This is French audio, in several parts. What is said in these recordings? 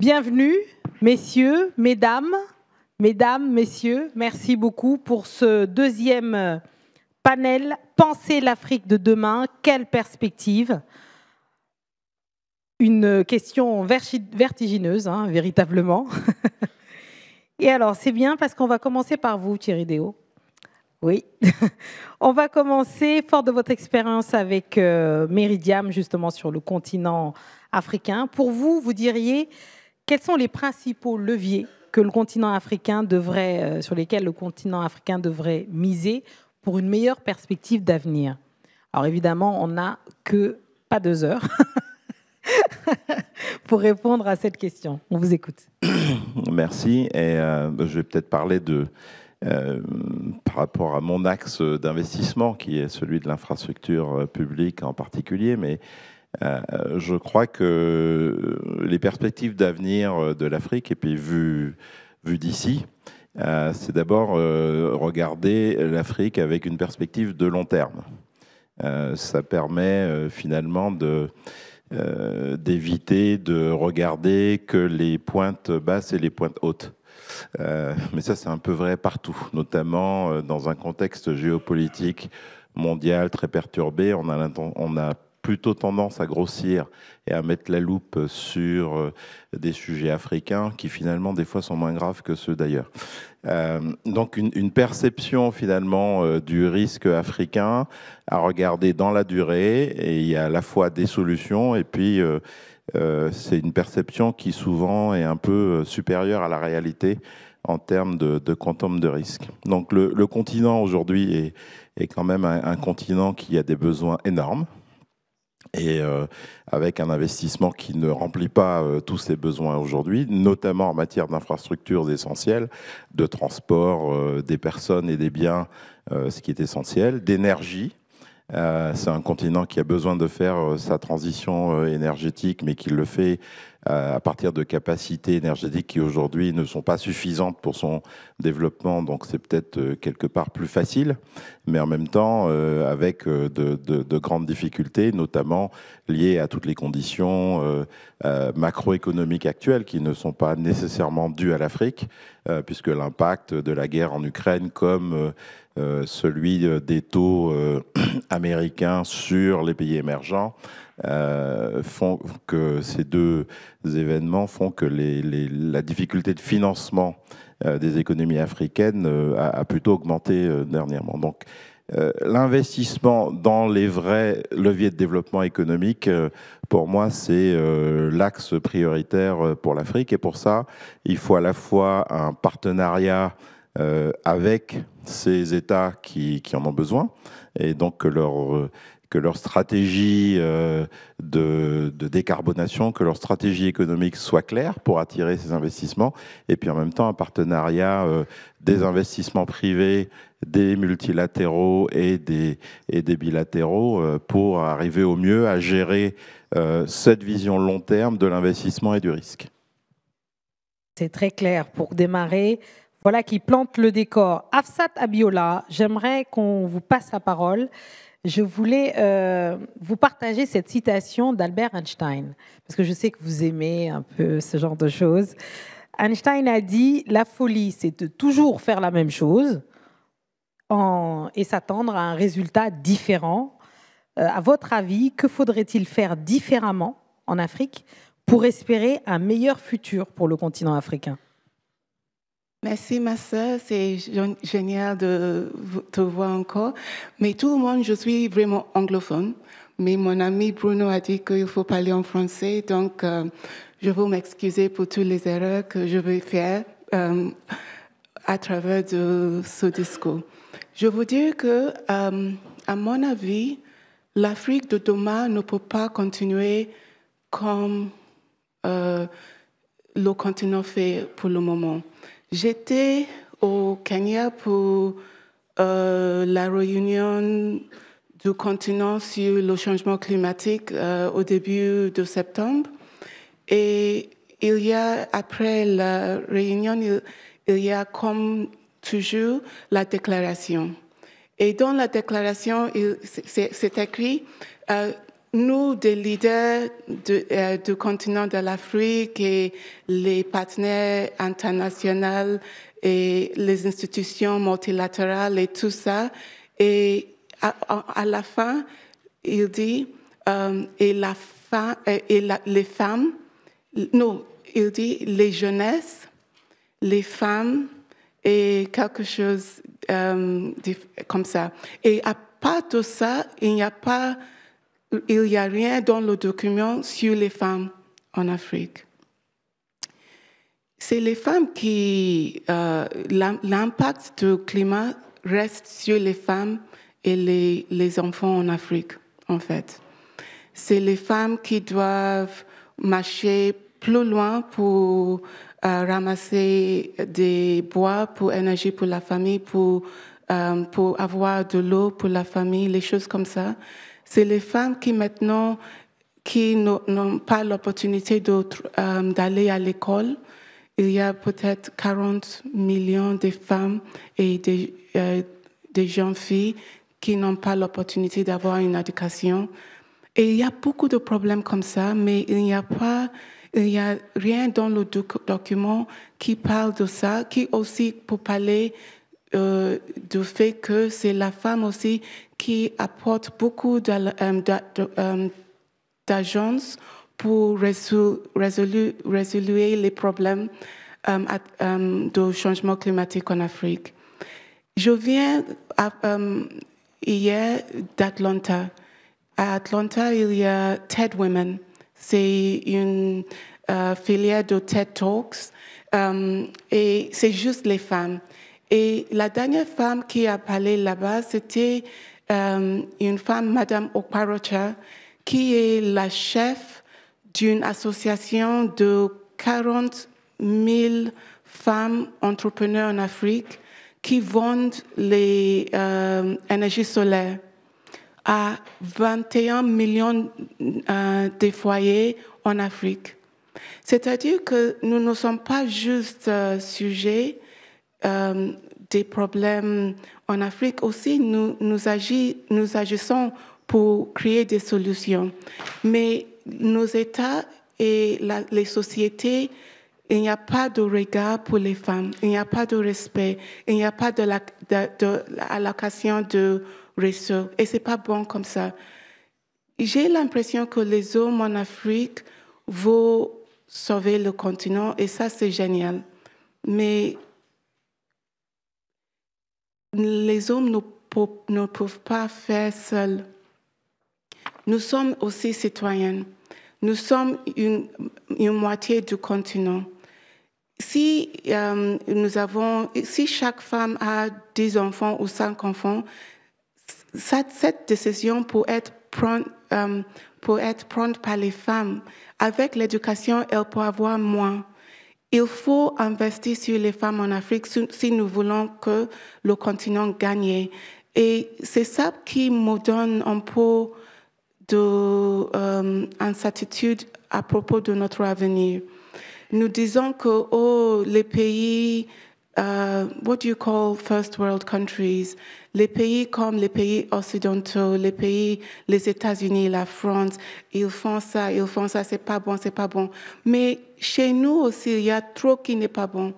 Bienvenue, messieurs, mesdames, mesdames, messieurs. Merci beaucoup pour ce deuxième euh, panel Penser l'Afrique de demain, quelle perspective Une question vertigineuse, hein, véritablement. Et alors, c'est bien parce qu'on va commencer par vous, Thierry Déo. Oui. On va commencer, fort de votre expérience avec euh, Meridiam, justement sur le continent africain. Pour vous, vous diriez quels sont les principaux leviers que le continent africain devrait, euh, sur lesquels le continent africain devrait miser pour une meilleure perspective d'avenir Alors évidemment, on n'a que pas deux heures pour répondre à cette question. On vous écoute. Merci. Et euh, je vais peut-être parler de euh, par rapport à mon axe d'investissement, qui est celui de l'infrastructure publique en particulier, mais euh, je crois que les perspectives d'avenir euh, de l'Afrique, et puis vu, vu d'ici, euh, c'est d'abord regarder l'Afrique avec une perspective de long terme. ça permet finalement de... d'éviter de regarder que les pointes basses et les pointes hautes. mais ça, c'est un peu vrai partout, notamment dans un contexte géopolitique mondial très perturbé. On a, on a plutôt tendance à grossir et à mettre la loupe sur euh, des sujets africains qui finalement des fois sont moins graves que ceux d'ailleurs. Euh, donc une, perception finalement euh, du risque africain à regarder dans la durée et il y a à la fois des solutions et puis c'est une perception qui souvent est un peu supérieure à la réalité en termes de, de quantum de risque. Donc le, continent aujourd'hui est, quand même un continent qui a des besoins énormes et euh, avec un investissement qui ne remplit pas euh, tous ses besoins aujourd'hui, notamment en matière d'infrastructures essentielles, de transport euh, des personnes et des biens, ce qui est essentiel, d'énergie. c'est un continent qui a besoin de faire sa transition énergétique, mais qui le fait euh, à partir de capacités énergétiques qui aujourd'hui ne sont pas suffisantes pour son développement. Donc c'est peut-être euh, quelque part plus facile, mais en même temps euh, avec de, grandes difficultés, notamment liées à toutes les conditions macroéconomiques actuelles qui ne sont pas nécessairement dues à l'Afrique, puisque l'impact de la guerre en Ukraine comme euh, celui euh, des taux euh, américains sur les pays émergents, font que ces deux événements font que la difficulté de financement des économies africaines a, plutôt augmenté dernièrement. Donc, l'investissement dans les vrais leviers de développement économique, pour moi, c'est l'axe prioritaire pour l'Afrique. Et pour ça, il faut à la fois un partenariat euh, avec ces États qui, en ont besoin, et donc que leur que leur stratégie euh, de, de, décarbonation, que leur stratégie économique soit claire pour attirer ces investissements, et puis en même temps un partenariat euh, des investissements privés, des multilatéraux et des, et des bilatéraux pour arriver au mieux à gérer cette vision long terme de l'investissement et du risque. C'est très clair. Pour démarrer, voilà qui plante le décor. Afsat Abiola, j'aimerais qu'on vous passe la parole. Je voulais euh, vous partager cette citation d'Albert Einstein, parce que je sais que vous aimez un peu ce genre de choses. Einstein a dit, la folie, c'est de toujours faire la même chose et s'attendre à un résultat différent. Euh, à votre avis, que faudrait-il faire différemment en Afrique pour espérer un meilleur futur pour le continent africain Merci ma sœur, c'est génial de te voir encore. Mais tout le monde, je suis vraiment anglophone, mais mon ami Bruno a dit qu'il faut parler en français, donc euh, je veux m'excuser pour toutes les erreurs que je vais faire euh, à travers ce discours. Je veux dire que, euh, à mon avis, l'Afrique de demain ne peut pas continuer comme le continent fait pour le moment. J'étais au Kenya pour euh, la réunion du continent sur le changement climatique euh, au début de septembre. Et il y a, après la réunion, il, y a comme toujours la déclaration. Et dans la déclaration, c'est écrit euh, nous, des leaders euh, du continent de l'Afrique et les partenaires internationaux et les institutions multilatérales et tout ça, et à, la fin, il dit, euh, et, la fin, euh, et les femmes, non, il dit les jeunesses, les femmes et quelque chose comme ça. Et à part tout ça, il n'y a pas il n'y a rien dans le document sur les femmes en Afrique. C'est les femmes qui... Euh, l'impact du climat reste sur les femmes et les, enfants en Afrique, en fait. C'est les femmes qui doivent marcher plus loin pour euh, ramasser des bois pour énergie pour la famille, pour, euh, pour avoir de l'eau pour la famille, les choses comme ça c'est les femmes qui maintenant qui n'ont pas l'opportunité euh, d'aller à l'école. Il y a peut-être 40 millions de femmes et euh, de, jeunes filles qui n'ont pas l'opportunité d'avoir une éducation. Et il y a beaucoup de problèmes comme ça, mais il n'y a pas, il n'y a rien dans le document qui parle de ça, qui aussi pour parler euh, du fait que c'est la femme aussi qui apporte beaucoup euh, euh, d'agences pour résoudre les problèmes du changement climatique en Afrique. Je viens à, hier d'Atlanta. À Atlanta, il y a TED Women. C'est une filière de TED Talks. et c'est juste les femmes. Et la dernière femme qui a parlé là-bas, c'était euh, une femme, Madame Okparocha, qui est la chef d'une association de 40 000 femmes entrepreneurs en Afrique qui vendent les euh, énergies solaires à 21 millions euh, de foyers en Afrique. C'est-à-dire que nous ne sommes pas juste euh, sujets euh, des problèmes en Afrique aussi, nous, nous, nous agissons pour créer des solutions. Mais nos États et les sociétés, il n'y a pas de regard pour les femmes, il n'y a pas de respect, il n'y a pas de, de, de ressources. Et c'est pas bon comme ça. J'ai l'impression que les hommes en Afrique vont sauver le continent et ça, c'est génial. Mais les hommes ne, ne peuvent pas faire seuls. Nous sommes aussi citoyens. Nous sommes une, une moitié du continent. Si, euh, nous avons, si chaque femme a 10 enfants ou 5 enfants, cette décision peut être, prendre, euh, être prendre par les femmes. Avec l'éducation, elles peut avoir moins. Il faut investir sur les femmes en Afrique si nous voulons que le continent gagne. Et c'est ça qui me donne un peu d'incertitude euh, à propos de notre avenir. Nous disons que oh, les pays Uh, what do you call first world countries, les pays comme les pays occidentaux, les pays, les États-Unis, la France, ils font ça, ils font ça, c'est pas bon, c'est pas bon. Mais chez nous aussi, il y a trop qui n'est pas bon.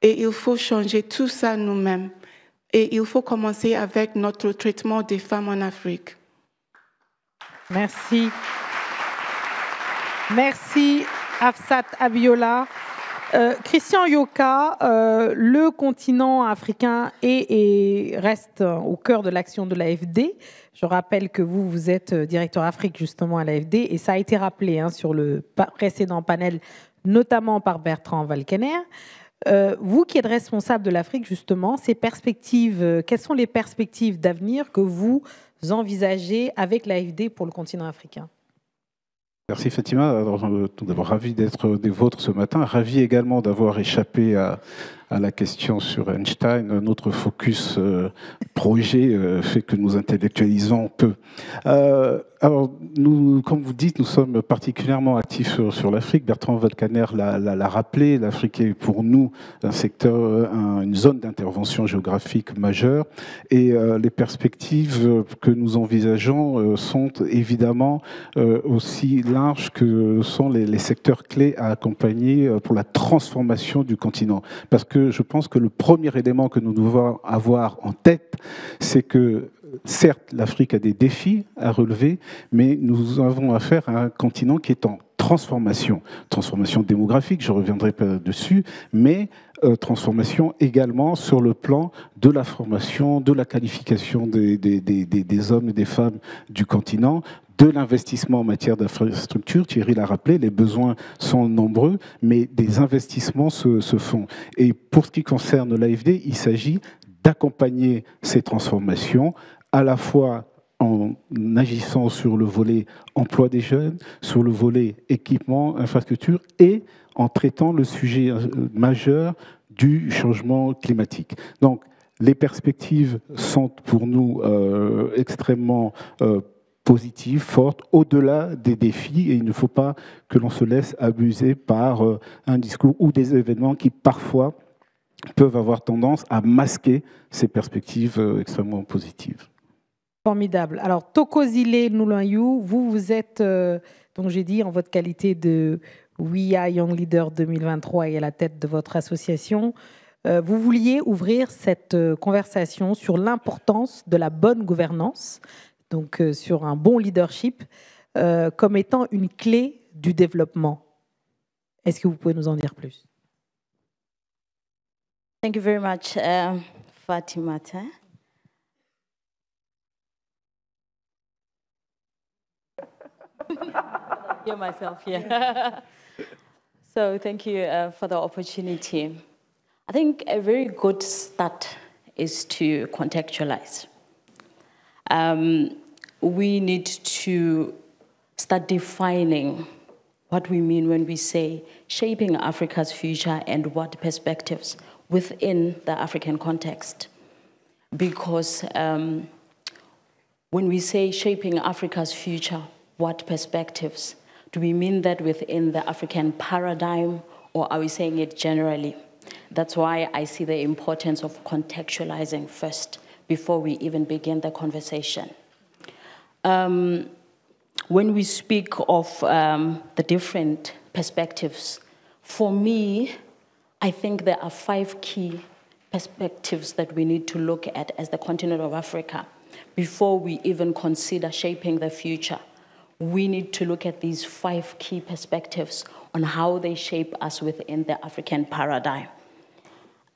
Et il faut changer tout ça nous-mêmes. Et il faut commencer avec notre traitement des femmes en Afrique. Merci. Merci, Afsat Abiola. Euh, Christian Yoka, euh, le continent africain est et reste au cœur de l'action de l'AFD. Je rappelle que vous, vous êtes euh, directeur Afrique justement à l'AFD et ça a été rappelé hein, sur le précédent panel, notamment par Bertrand Valkener. vous qui êtes responsable de l'Afrique justement, ces perspectives, quelles sont les perspectives d'avenir que vous envisagez avec l'AFD pour le continent africain Merci Fatima. d'abord, euh, euh, ravi d'être des vôtres ce matin. Ravi également d'avoir échappé à, à la question sur Einstein, notre focus euh, projet euh, fait que nous intellectualisons peu. Euh, alors, nous, comme vous dites, nous sommes particulièrement actifs sur, l'Afrique. Bertrand Valcaner l'a rappelé. L'Afrique est pour nous un secteur, une zone d'intervention géographique majeure. Et les perspectives que nous envisageons sont évidemment aussi larges que sont les, les secteurs clés à accompagner pour la transformation du continent. Parce que je pense que le premier élément que nous devons avoir en tête, c'est que certes, l'Afrique a des défis à relever, mais nous avons affaire à un continent qui est en transformation. Transformation démographique, je reviendrai pas dessus, mais euh, transformation également sur le plan de la formation, de la qualification des, hommes et des femmes du continent, de l'investissement en matière d'infrastructure. Thierry l'a rappelé, les besoins sont nombreux, mais des investissements se, font. Et pour ce qui concerne l'AFD, il s'agit d'accompagner ces transformations à la fois en agissant sur le volet emploi des jeunes, sur le volet équipement, infrastructure et en traitant le sujet euh, majeur du changement climatique. Donc, les perspectives sont pour nous euh, extrêmement euh, positive, forte, au-delà des défis, et il ne faut pas que l'on se laisse abuser par euh, un discours ou des événements qui parfois peuvent avoir tendance à masquer ces perspectives euh, extrêmement positives. Formidable. Alors, Tokozile Nulanyu, vous, vous êtes, euh, donc j'ai dit, en votre qualité de WIA Young Leader 2023 et à la tête de votre association, vous vouliez ouvrir cette conversation sur l'importance de la bonne gouvernance donc euh, sur un bon leadership, euh, comme étant une clé du développement. Est-ce que vous pouvez nous en dire plus Thank you very much, uh, Fatimata. You're myself, yeah. so thank you uh, for the opportunity. I think a very good start is to contextualize. Um, we need to start defining what we mean when we say shaping Africa's future and what perspectives within the African context. Because um, when we say shaping Africa's future, what perspectives? Do we mean that within the African paradigm or are we saying it generally? That's why I see the importance of contextualizing first before we even begin the conversation. Um, when we speak of um, the different perspectives, for me, I think there are five key perspectives that we need to look at as the continent of Africa before we even consider shaping the future. We need to look at these five key perspectives on how they shape us within the African paradigm.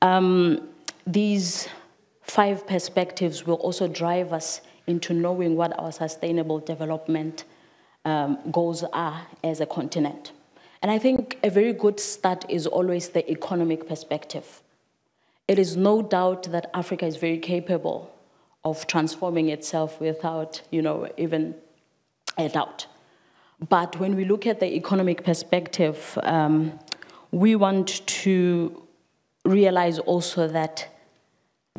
Um, these five perspectives will also drive us into knowing what our sustainable development um, goals are as a continent. And I think a very good start is always the economic perspective. It is no doubt that Africa is very capable of transforming itself without, you know, even a doubt. But when we look at the economic perspective, um, we want to realize also that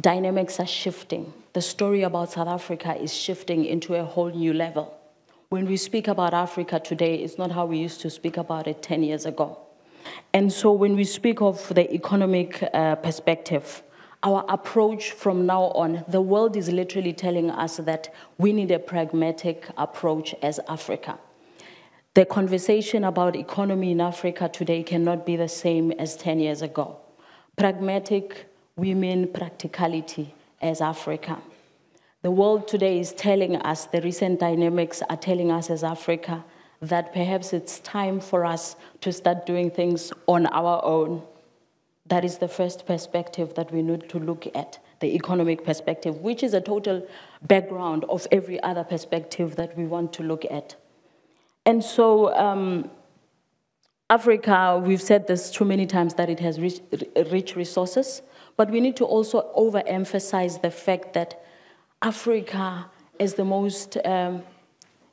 dynamics are shifting the story about South Africa is shifting into a whole new level. When we speak about Africa today, it's not how we used to speak about it 10 years ago. And so when we speak of the economic uh, perspective, our approach from now on, the world is literally telling us that we need a pragmatic approach as Africa. The conversation about economy in Africa today cannot be the same as 10 years ago. Pragmatic, we mean practicality, as Africa. The world today is telling us, the recent dynamics are telling us as Africa, that perhaps it's time for us to start doing things on our own. That is the first perspective that we need to look at, the economic perspective, which is a total background of every other perspective that we want to look at. And so, um, Africa, we've said this too many times that it has rich, rich resources. But we need to also overemphasize the fact that Africa is the most um,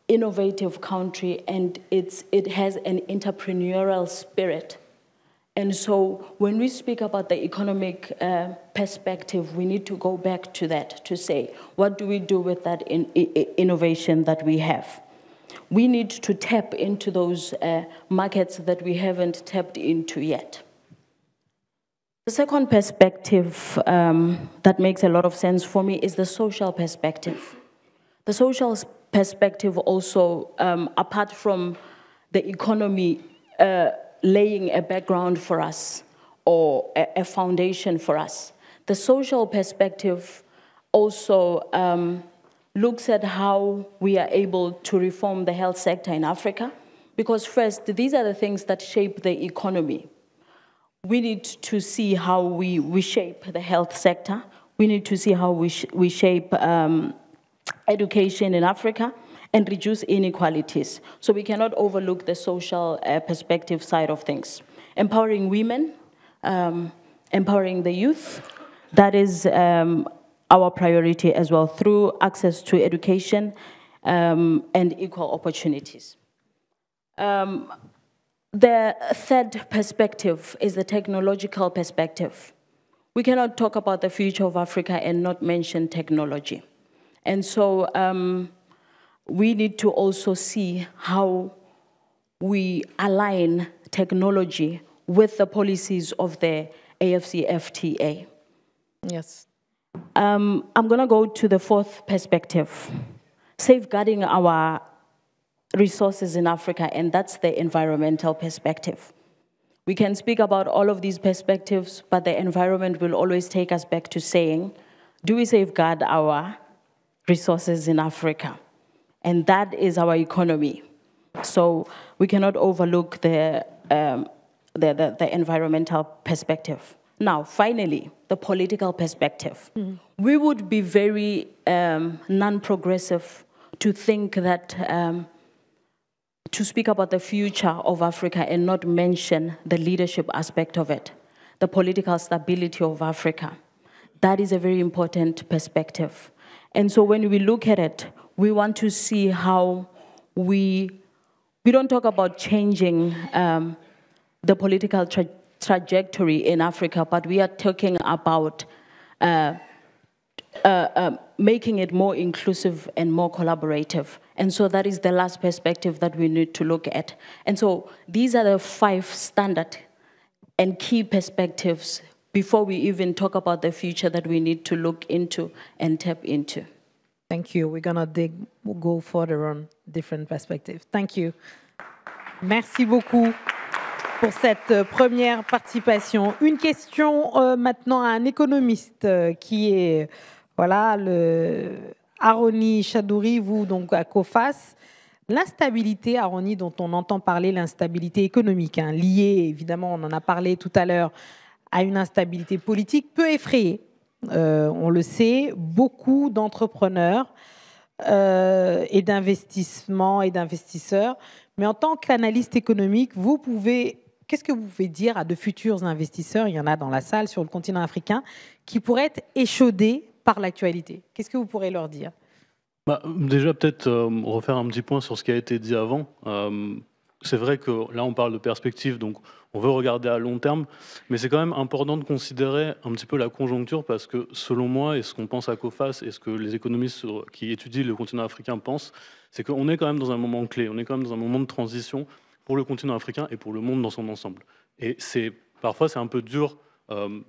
innovative country and it's, it has an entrepreneurial spirit. And so when we speak about the economic uh, perspective, we need to go back to that to say, what do we do with that in, in, innovation that we have? We need to tap into those uh, markets that we haven't tapped into yet. The second perspective um, that makes a lot of sense for me is the social perspective. The social perspective also, um, apart from the economy uh, laying a background for us or a, a, foundation for us, the social perspective also um, looks at how we are able to reform the health sector in Africa. Because first, these are the things that shape the economy we need to see how we, we shape the health sector. We need to see how we, sh we shape um, education in Africa and reduce inequalities. So we cannot overlook the social uh, perspective side of things. Empowering women, um, empowering the youth, that is um, our priority as well through access to education um, and equal opportunities. Um, the third perspective is the technological perspective. We cannot talk about the future of Africa and not mention technology. And so um, we need to also see how we align technology with the policies of the AFCFTA. Yes. Um, I'm going to go to the fourth perspective safeguarding our resources in Africa, and that's the environmental perspective. We can speak about all of these perspectives, but the environment will always take us back to saying, do we safeguard our resources in Africa? And that is our economy. So we cannot overlook the, um, the, the, the, environmental perspective. Now, finally, the political perspective. Mm We would be very um, non progressive to think that um, to speak about the future of Africa and not mention the leadership aspect of it, the political stability of Africa. That is a very important perspective. And so when we look at it, we want to see how we, we don't talk about changing um, the political tra trajectory in Africa, but we are talking about uh, uh, uh, making it more inclusive and more collaborative. And so that is the last perspective that we need to look at. And so these are the five standard and key perspectives before we even talk about the future that we need to look into and tap into. Thank you. We're going to dig, we'll go further on different perspectives. Thank you. Merci beaucoup. pour cette euh, première participation. Une question euh, maintenant à un économiste euh, qui est voilà le Aroni Chadouri, vous donc à COFAS, l'instabilité, Aroni, dont on entend parler, l'instabilité économique, hein, liée évidemment, on en a parlé tout à l'heure, à une instabilité politique, peut effrayer, euh, on le sait, beaucoup d'entrepreneurs euh, et d'investissements et d'investisseurs. Mais en tant qu'analyste économique, vous pouvez Qu'est-ce que vous pouvez dire à de futurs investisseurs, il y en a dans la salle sur le continent africain, qui pourraient être échaudés par l'actualité Qu'est-ce que vous pourrez leur dire bah, Déjà, peut-être euh, refaire un petit point sur ce qui a été dit avant. Euh, c'est vrai que là, on parle de perspective, donc on veut regarder à long terme, mais c'est quand même important de considérer un petit peu la conjoncture parce que, selon moi, et ce qu'on pense à COFAS et ce que les économistes qui étudient le continent africain pensent, c'est qu'on est quand même dans un moment clé, on est quand même dans un moment de transition pour le continent africain et pour le monde dans son ensemble. Et c'est parfois, c'est un peu dur euh,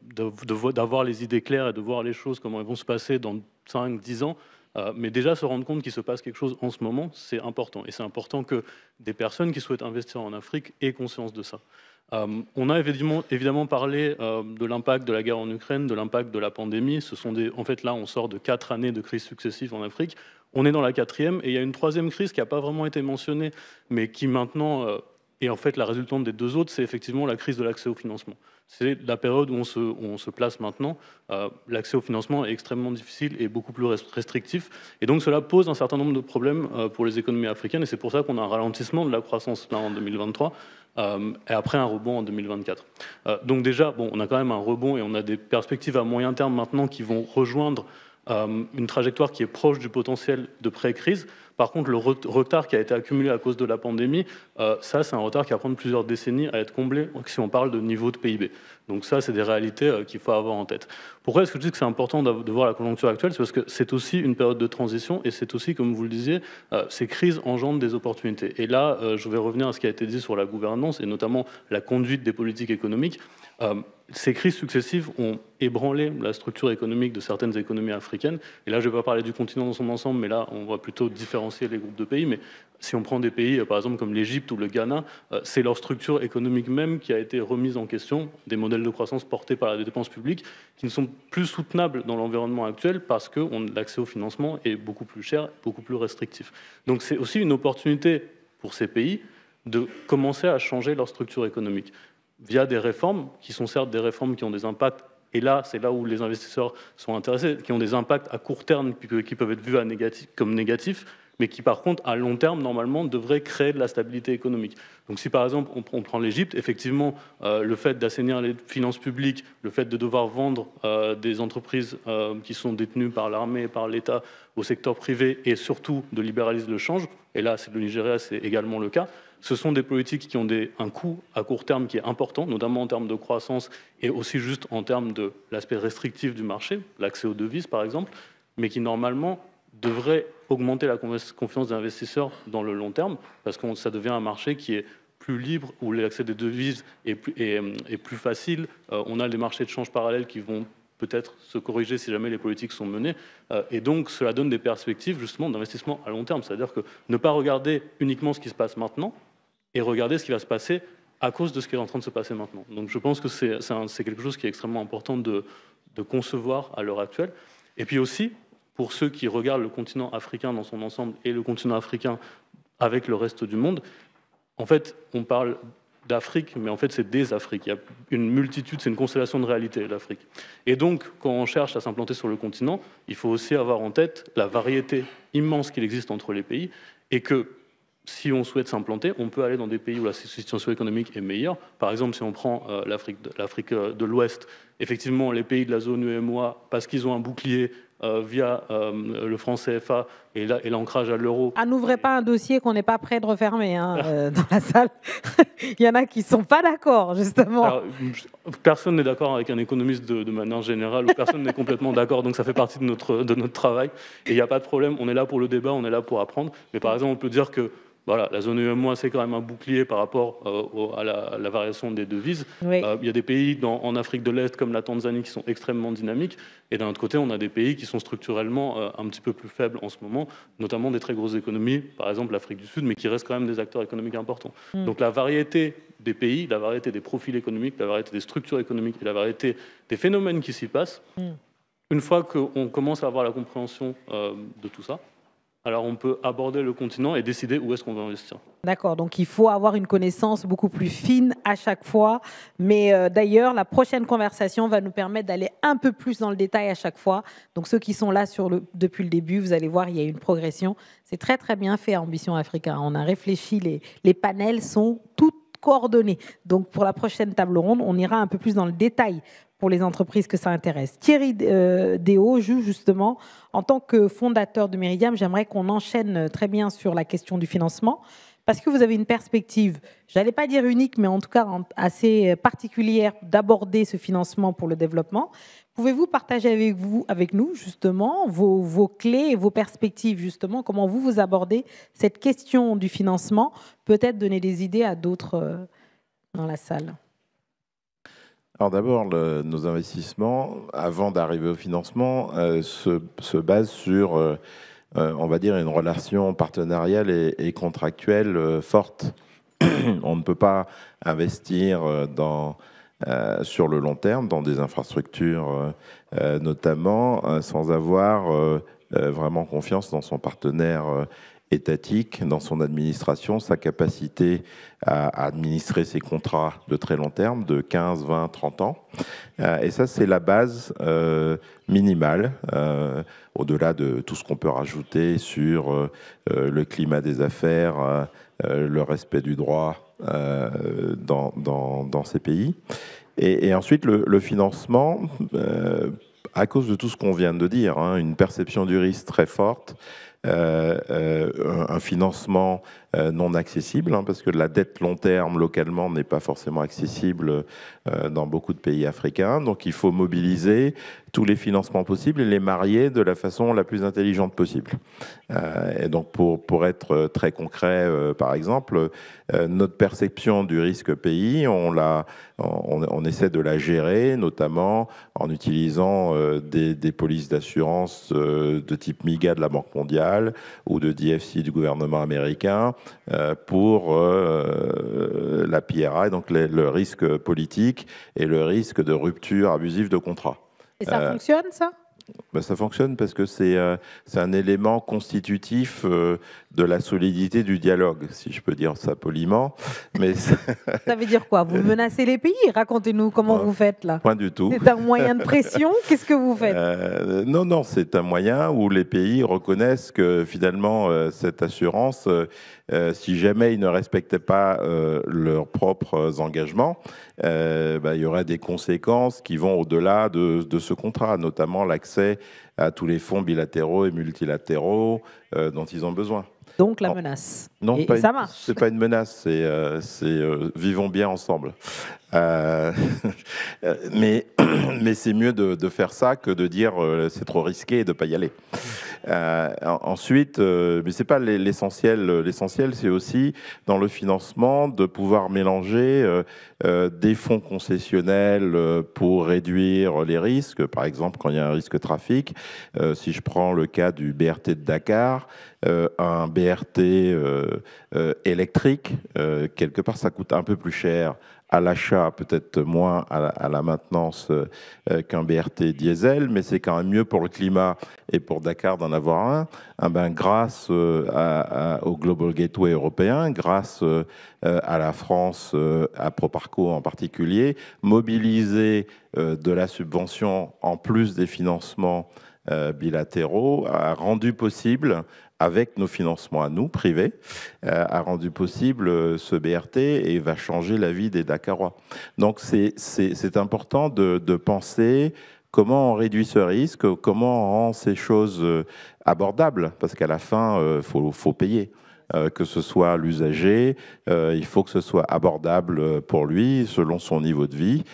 d'avoir les idées claires et de voir les choses, comment elles vont se passer dans 5, 10 ans. Euh, mais déjà se rendre compte qu'il se passe quelque chose en ce moment, c'est important. Et c'est important que des personnes qui souhaitent investir en Afrique aient conscience de ça. Euh, on a évidemment, évidemment parlé de l'impact de la guerre en Ukraine, de l'impact de la pandémie. Ce sont en fait, là, on sort de quatre années de crises successives en Afrique. On est dans la quatrième et il y a une troisième crise qui n'a pas vraiment été mentionnée, mais qui maintenant et en fait, la résultante des deux autres, c'est effectivement la crise de l'accès au financement. C'est la période où on se, place maintenant. Euh, l'accès au financement est extrêmement difficile et beaucoup plus restrictif. Et donc, cela pose un certain nombre de problèmes euh, pour les économies africaines. Et c'est pour ça qu'on a un ralentissement de la croissance là en 2023 euh, et après un rebond en 2024. donc, déjà, bon, on a quand même un rebond et on a des perspectives à moyen terme maintenant qui vont rejoindre une trajectoire qui est proche du potentiel de pré-crise. Par contre, le retard qui a été accumulé à cause de la pandémie, euh, ça, c'est un retard qui va prendre plusieurs décennies à être comblé si on parle de niveau de PIB. Donc ça, c'est des réalités euh, qu'il faut avoir en tête. Pourquoi est-ce que je dis que c'est important de voir la conjoncture actuelle C'est parce que c'est aussi une période de transition et c'est aussi, comme vous le disiez, euh, ces crises engendrent des opportunités. Et là, euh, je vais revenir à ce qui a été dit sur la gouvernance et notamment la conduite des politiques économiques. Ces crises successives ont ébranlé la structure économique de certaines économies africaines. Et là, je ne vais pas parler du continent dans son ensemble, mais là, on va plutôt différencier les groupes de pays. Mais si on prend des pays, euh, par exemple, comme l'Égypte ou le Ghana, euh, c'est leur structure économique même qui a été remise en question, des modèles de croissance portés par la dépense publique, qui ne sont plus soutenables dans l'environnement actuel parce que l'accès au financement est beaucoup plus cher, beaucoup plus restrictif. Donc c'est aussi une opportunité pour ces pays de commencer à changer leur structure économique via des réformes qui sont certes des réformes qui ont des impacts et là, c'est là où les investisseurs sont intéressés, qui ont des impacts à court terme qui peuvent être vus comme négatifs, mais qui par contre, à long terme, normalement, devrait créer de la stabilité économique. Donc si par exemple on, prend l'Égypte, effectivement, euh, le fait d'assainir les finances publiques, le fait de devoir vendre euh, des entreprises euh, qui sont détenues par l'armée, par l'État, au secteur privé, et surtout de libéraliser le change, et là c'est le Nigeria, c'est également le cas, ce sont des politiques qui ont un coût à court terme qui est important, notamment en termes de croissance et aussi juste en termes de l'aspect restrictif du marché, l'accès aux devises par exemple, mais qui normalement devrait augmenter la confiance des investisseurs dans le long terme, parce que ça devient un marché qui est plus libre, où l'accès des devises est plus, facile. Euh, on a des marchés de change parallèles qui vont peut-être se corriger si jamais les politiques sont menées. Euh, et donc, cela donne des perspectives justement d'investissement à long terme. C'est-à-dire que ne pas regarder uniquement ce qui se passe maintenant et regarder ce qui va se passer à cause de ce qui est en train de se passer maintenant. Donc, je pense que c'est quelque chose qui est extrêmement important de, de concevoir à l'heure actuelle. Et puis aussi, pour ceux qui regardent le continent africain dans son ensemble et le continent africain avec le reste du monde, en fait, on parle d'Afrique, mais en fait, c'est des Afriques. Il y a une multitude, c'est une constellation de réalité, l'Afrique. Et donc, quand on cherche à s'implanter sur le continent, il faut aussi avoir en tête la variété immense qu'il existe entre les pays et que si on souhaite s'implanter, on peut aller dans des pays où la situation économique est meilleure. Par exemple, si on prend euh, l'Afrique euh, de l'Ouest, effectivement, les pays de la zone UMOA, parce qu'ils ont un bouclier euh, via euh, le franc CFA et l'ancrage à l'euro. Ah, n'ouvrez pas un dossier qu'on n'est pas prêt de refermer hein, euh, dans la salle. Il y en a qui ne sont pas d'accord, justement. personne n'est d'accord avec un économiste de, de manière générale, ou personne n'est complètement d'accord, donc ça fait partie de notre, de notre travail. Et il n'y a pas de problème, on est là pour le débat, on est là pour apprendre. Mais par exemple, on peut dire que voilà, la zone EM-, c'est quand même un bouclier par rapport euh, à, la, variation des devises. Euh, il y a des pays en Afrique de l'Est, comme la Tanzanie, qui sont extrêmement dynamiques. Et d'un autre côté, on a des pays qui sont structurellement euh, un petit peu plus faibles en ce moment, notamment des très grosses économies, par exemple l'Afrique du Sud, mais qui restent quand même des acteurs économiques importants. Hmm. Donc la variété des pays, la variété des profils économiques, la variété des structures économiques et la variété des phénomènes qui s'y passent, hmm. une fois qu'on commence à avoir la compréhension de tout ça, alors on peut aborder le continent et décider où est-ce qu'on va investir. D'accord, donc il faut avoir une connaissance beaucoup plus fine à chaque fois. Mais euh, d'ailleurs, la prochaine conversation va nous permettre d'aller un peu plus dans le détail à chaque fois. Donc ceux qui sont là depuis le début, vous allez voir, il y a une progression. C'est très très bien fait Ambition Africa. On a réfléchi, les, les panels sont toutes coordonnées. Donc pour la prochaine table ronde, on ira un peu plus dans le détail pour les entreprises que ça intéresse. Thierry euh, Déo joue justement, en tant que fondateur de Meridiam, j'aimerais qu'on enchaîne euh, très bien sur la question du financement, parce que vous avez une perspective, j'allais pas dire unique, mais en tout cas assez particulière d'aborder ce financement pour le développement. Pouvez-vous partager avec, vous, avec nous justement vos, vos, clés et vos perspectives justement, comment vous vous abordez cette question du financement, peut-être donner des idées à d'autres euh, dans la salle alors d'abord, nos investissements, avant d'arriver au financement, euh, se, basent sur, euh, euh, on va dire, une relation partenariale et, contractuelle forte. on ne peut pas investir sur le long terme dans des infrastructures, notamment, sans avoir vraiment confiance dans son partenaire étatique dans son administration, sa capacité à administrer ses contrats de très long terme, de 15, 20, 30 ans. Euh, et ça, c'est la base euh, minimale, euh, au-delà de tout ce qu'on peut rajouter sur le climat des affaires, le respect du droit dans, ces pays. Et, ensuite, le, financement, à cause de tout ce qu'on vient de dire, hein, une perception du risque très forte, euh, euh, un financement euh, non accessible hein, parce que la dette long terme localement n'est pas forcément accessible euh, dans beaucoup de pays africains. Donc il faut mobiliser tous les financements possibles et les marier de la façon la plus intelligente possible. Euh, et donc pour, être très concret, par exemple, notre perception du risque pays, on, essaie de la gérer, notamment en utilisant des, des polices d'assurance de type MIGA de la Banque mondiale ou de DFC du gouvernement américain, euh, pour euh, euh, la et donc le risque politique et le risque de rupture abusive de contrat. Et ça fonctionne, ça bah, ça fonctionne parce que c'est euh, c'est un élément constitutif euh, de la solidité du dialogue, si je peux dire ça poliment. Mais ça... veut dire quoi Vous menacez les pays Racontez-nous comment bah, vous faites là. Point du tout. C'est un moyen de pression Qu'est-ce que vous faites euh, Non, non, c'est un moyen où les pays reconnaissent que finalement cette assurance, si jamais ils ne respectaient pas leurs propres engagements, bah, il y aurait des conséquences qui vont au-delà de, de ce contrat, notamment l'accès à tous les fonds bilatéraux et multilatéraux euh, dont ils ont besoin. Donc la menace. Non, ça C'est pas une menace, c'est euh, euh, vivons bien ensemble. Euh, euh, mais c'est mieux de, faire ça que de dire euh, c'est trop risqué et de pas y aller. ensuite, mais c'est pas l'essentiel. L'essentiel, c'est aussi dans le financement de pouvoir mélanger des fonds concessionnels pour réduire les risques. Par exemple, quand il y a un risque trafic, si je prends le cas du BRT de Dakar, un BRT électrique, quelque part, ça coûte un peu plus cher à l'achat, peut-être moins à la, maintenance euh, euh, qu'un BRT diesel, mais c'est quand même mieux pour le climat et pour Dakar d'en avoir un. Ah ben, grâce euh, au Global Gateway européen, grâce à la France, à Proparco en particulier, mobiliser de la subvention en plus des financements bilatéraux a rendu possible avec nos financements à nous, privés, euh, a rendu possible euh, ce BRT et va changer la vie des Dakarois. Donc c'est important de, de penser comment on réduit ce risque, comment on rend ces choses euh, abordables, parce qu'à la fin, il faut, faut, payer. que ce soit l'usager, il faut que ce soit abordable pour lui selon son niveau de vie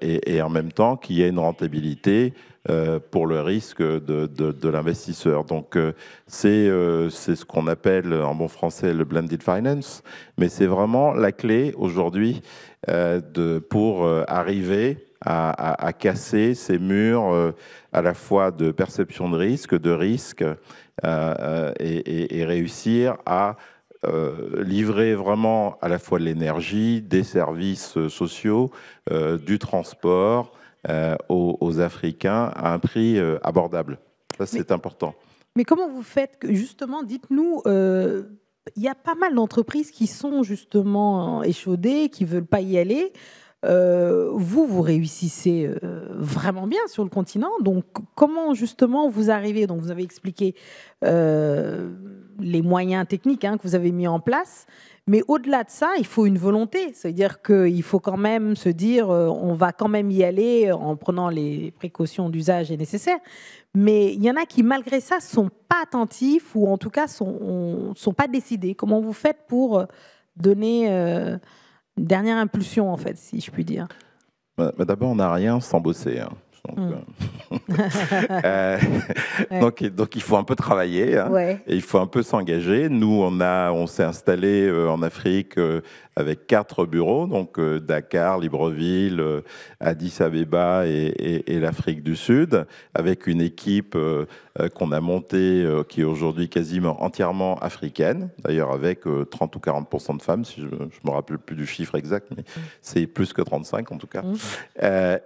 et en même temps qu'il y ait une rentabilité euh, pour le risque de, l'investisseur. Donc euh, euh, c'est ce qu'on appelle en bon français le blended finance, mais c'est vraiment la clé aujourd'hui pour arriver à, casser ces murs à la fois de perception de risque, de risque, et, et, réussir à livrer vraiment à la fois l'énergie, des services sociaux, du transport, euh, aux, Africains à un prix euh, abordable. Ça, c'est important. Mais comment vous faites que, justement, dites-nous, euh, il y a pas mal d'entreprises qui sont justement échaudées, qui ne veulent pas y aller. vous, vous réussissez vraiment bien sur le continent. Donc, comment justement vous arrivez Donc, vous avez expliqué les moyens techniques hein, que vous avez mis en place. Mais au-delà de ça, il faut une volonté. C'est-à-dire qu'il faut quand même se dire, euh, on va quand même y aller en prenant les précautions d'usage et nécessaires. Mais il y en a qui, malgré ça, sont pas attentifs ou en tout cas sont, sont pas décidés. Comment vous faites pour euh, donner euh, une dernière impulsion, en fait, si je puis dire bah, bah, D'abord, on n'a rien sans bosser. Hein. Hmm. Euh, euh, donc, donc, il faut un peu travailler hein, et il faut un peu s'engager. Nous, on, on s'est installé euh, en Afrique avec quatre bureaux, donc euh, Dakar, Libreville, euh, Addis Abeba et, et, l'Afrique du Sud, avec une équipe euh, qu'on a montée qui est aujourd'hui quasiment entièrement africaine, d'ailleurs avec 30 ou 40 de femmes, si je, ne me rappelle plus du chiffre exact, mais mmh. c'est plus que 35 en tout cas. Mmh.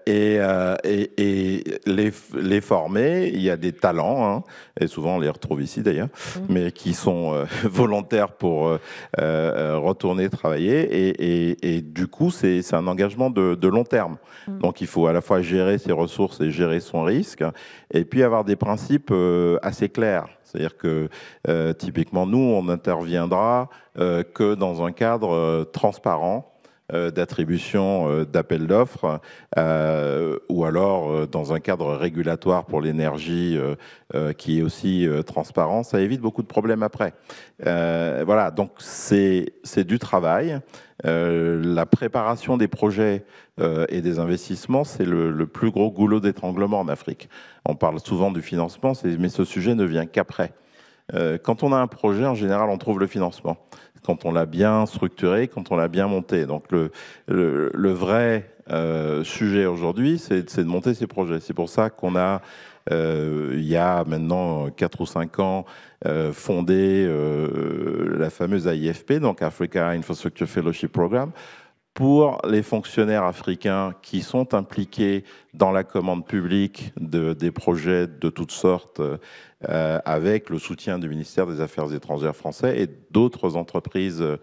Et, les, former, il y a des talents, hein, et souvent on les retrouve ici d'ailleurs, mmh. mais qui sont volontaires pour retourner travailler et, du coup, c'est un engagement de, long terme. Mm. Donc, il faut à la fois gérer ses ressources et gérer son risque, et puis avoir des principes euh, assez clairs. C'est-à-dire que euh, typiquement, nous, on interviendra euh, que dans un cadre transparent euh, d'attribution euh, d'appels d'offres, euh, ou alors dans un cadre régulatoire pour l'énergie qui est aussi transparent, ça évite beaucoup de problèmes après. voilà, donc c'est du travail. la préparation des projets et des investissements, c'est le, plus gros goulot d'étranglement en Afrique. On parle souvent du financement, mais ce sujet ne vient qu'après. quand on a un projet, en général, on trouve le financement quand on l'a bien structuré, quand on l'a bien monté. Donc le, le, vrai euh, sujet aujourd'hui, c'est de monter ces projets. C'est pour ça qu'on a, euh, il y a maintenant 4 ou 5 ans, euh, fondé la fameuse AIFP, donc Africa Infrastructure Fellowship Program, pour les fonctionnaires africains qui sont impliqués dans la commande publique de, des projets de toutes sortes euh, avec le soutien du ministère des Affaires étrangères français et d'autres entreprises euh,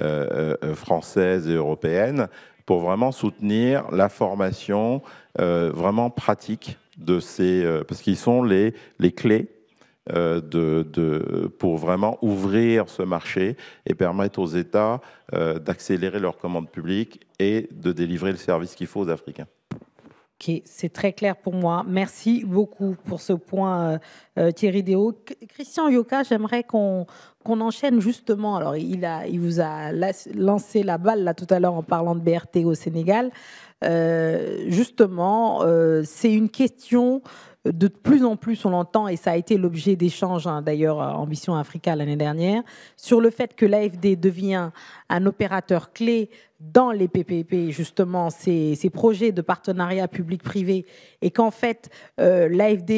euh, françaises et européennes pour vraiment soutenir la formation vraiment pratique de ces... parce qu'ils sont les, les clés euh, de, pour vraiment ouvrir ce marché et permettre aux États euh, d'accélérer leurs commandes publiques et de délivrer le service qu'il faut aux Africains. Ok, c'est très clair pour moi. Merci beaucoup pour ce point, euh, Thierry Déo. Christian Yoka, j'aimerais qu'on enchaîne justement. Alors, il, a, il vous a lancé la balle là tout à l'heure en parlant de BRT au Sénégal. justement, c'est une question de plus en plus, on l'entend, et ça a été l'objet d'échanges, hein, d'ailleurs, Ambition euh, Africa l'année dernière, sur le fait que l'AFD devient un opérateur clé dans les PPP, justement, ces, ces projets de partenariat public-privé, et qu'en fait, euh, l'AFD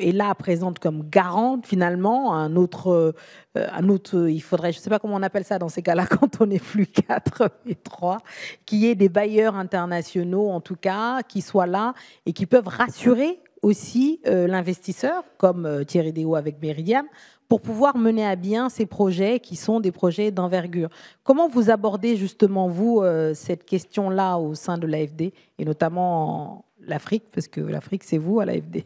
est là, présente comme garante, finalement, un autre, euh, un autre, il faudrait, je ne sais pas comment on appelle ça dans ces cas-là, quand on n'est plus 4 et 3, qui est des bailleurs internationaux, en tout cas, qui soient là et qui peuvent rassurer aussi euh, l'investisseur, comme euh, Thierry Déo avec Meridiam, pour pouvoir mener à bien ces projets qui sont des projets d'envergure. Comment vous abordez justement, vous, euh, cette question-là au sein de l'AFD, et notamment l'Afrique, parce que l'Afrique, c'est vous à l'AFD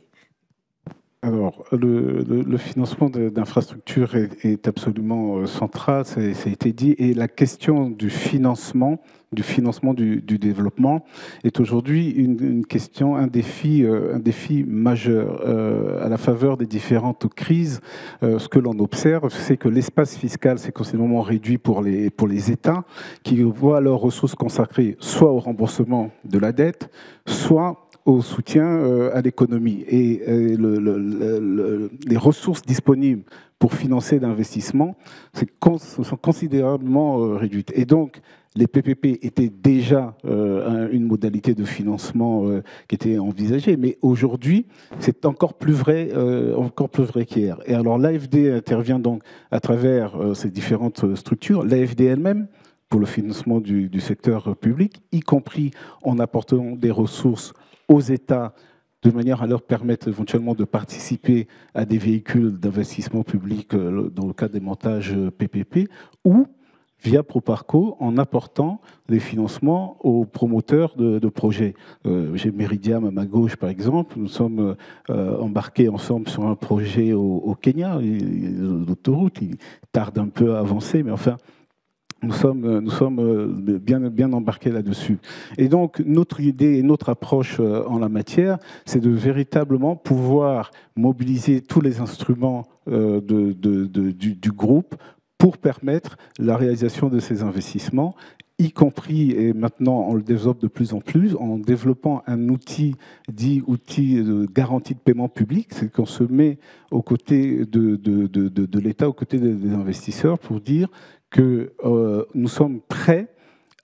alors, le, financement d'infrastructures est, absolument central, ça, ça a été dit, et la question du financement du financement du, développement est aujourd'hui une, question, un défi, euh, un défi majeur. Euh, à la faveur des différentes crises, euh, ce que l'on observe, c'est que l'espace fiscal s'est considérablement réduit pour les, pour les États, qui voient leurs ressources consacrées soit au remboursement de la dette, soit au soutien à l'économie. Et, les ressources disponibles pour financer l'investissement sont considérablement réduites. Et donc, les PPP étaient déjà euh, une modalité de financement euh, qui était envisagée, mais aujourd'hui, c'est encore plus vrai, euh, encore plus vrai qu'hier. Et alors l'AFD intervient donc à travers ces différentes structures, l'AFD elle-même pour le financement du, secteur public, y compris en apportant des ressources aux États de manière à leur permettre éventuellement de participer à des véhicules d'investissement public dans le cadre des montages PPP, ou via Proparco en apportant des financements aux promoteurs de, projets. Euh, j'ai Meridiam à ma gauche, par exemple. Nous sommes euh, embarqués ensemble sur un projet au, Kenya, l'autoroute. Il tarde un peu à avancer, mais enfin, nous sommes, nous sommes euh, bien, bien embarqués là-dessus. Et donc, notre idée et notre approche en la matière, c'est de véritablement pouvoir mobiliser tous les instruments de, du, du, groupe pour permettre la réalisation de ces investissements y compris, et maintenant on le développe de plus en plus, en développant un outil dit outil de garantie de paiement public, c'est qu'on se met aux côtés de, de, l'État, aux côtés des investisseurs pour dire que euh, nous sommes prêts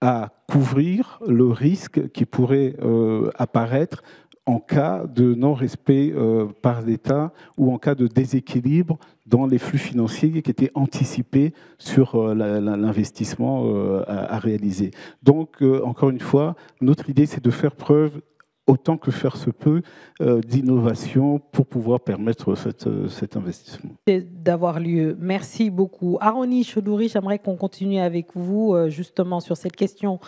à couvrir le risque qui pourrait euh, apparaître en cas de non-respect euh, par l'État ou en cas de déséquilibre dans les flux financiers qui étaient anticipés sur euh, l'investissement euh, à réaliser. Donc, euh, encore une fois, notre idée, c'est de faire preuve autant que faire se peut d'innovation pour pouvoir permettre cet investissement. D'avoir lieu. Merci beaucoup. Aroni Chodouri, j'aimerais qu'on continue avec vous justement sur cette question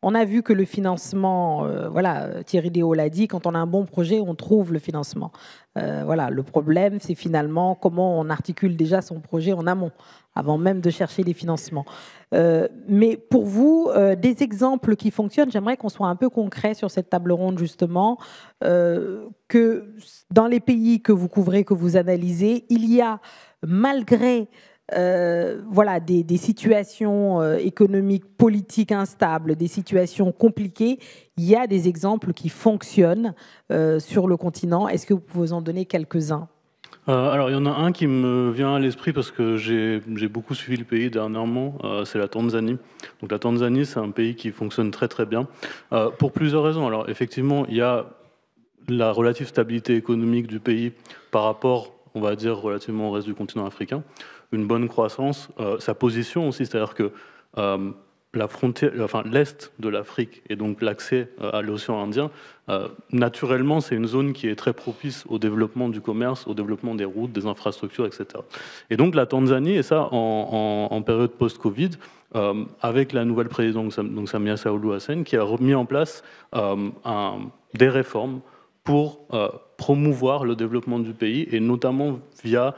on a vu que le financement, euh, voilà, Thierry Déo l'a dit, quand on a un bon projet, on trouve le financement. Euh, voilà, le problème, c'est finalement comment on articule déjà son projet en amont, avant même de chercher les financements. Euh, mais pour vous, des exemples qui fonctionnent, j'aimerais qu'on soit un peu concret sur cette table ronde, justement, que dans les pays que vous couvrez, que vous analysez, il y a, malgré euh, voilà, des, situations euh, économiques, politiques instables, des situations compliquées, il y a des exemples qui fonctionnent euh, sur le continent. Est-ce que vous pouvez vous en donner quelques-uns alors, il y en a un qui me vient à l'esprit parce que j'ai beaucoup suivi le pays dernièrement, c'est la Tanzanie. Donc, la Tanzanie, c'est un pays qui fonctionne très très bien pour plusieurs raisons. Alors, effectivement, il y a la relative stabilité économique du pays par rapport, on va dire, relativement au reste du continent africain une bonne croissance, euh, sa position aussi, c'est-à-dire que euh, la enfin l'est de l'Afrique et donc l'accès euh, à l'océan Indien, naturellement, c'est une zone qui est très propice au développement du commerce, au développement des routes, des infrastructures, etc. Et donc la Tanzanie, et ça en, période post-Covid, avec la nouvelle présidente, donc Samia Saoulou Hassan, qui a remis en place des réformes pour promouvoir le développement du pays et notamment via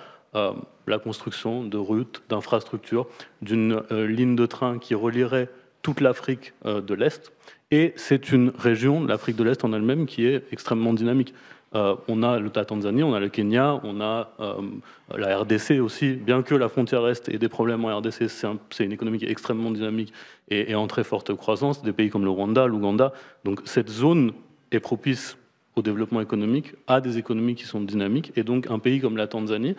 la construction de routes, d'infrastructures, d'une euh, ligne de train qui relierait toute l'Afrique euh, de l'Est. Et c'est une région, l'Afrique de l'Est en elle-même, qui est extrêmement dynamique. Euh, on a la Tanzanie, on a le Kenya, on a la RDC aussi. Bien que la frontière Est ait des problèmes en RDC, c'est une économie qui est extrêmement dynamique et, et en très forte croissance. Des pays comme le Rwanda, l'Ouganda. Donc cette zone est propice au développement économique, à des économies qui sont dynamiques. Et donc un pays comme la Tanzanie,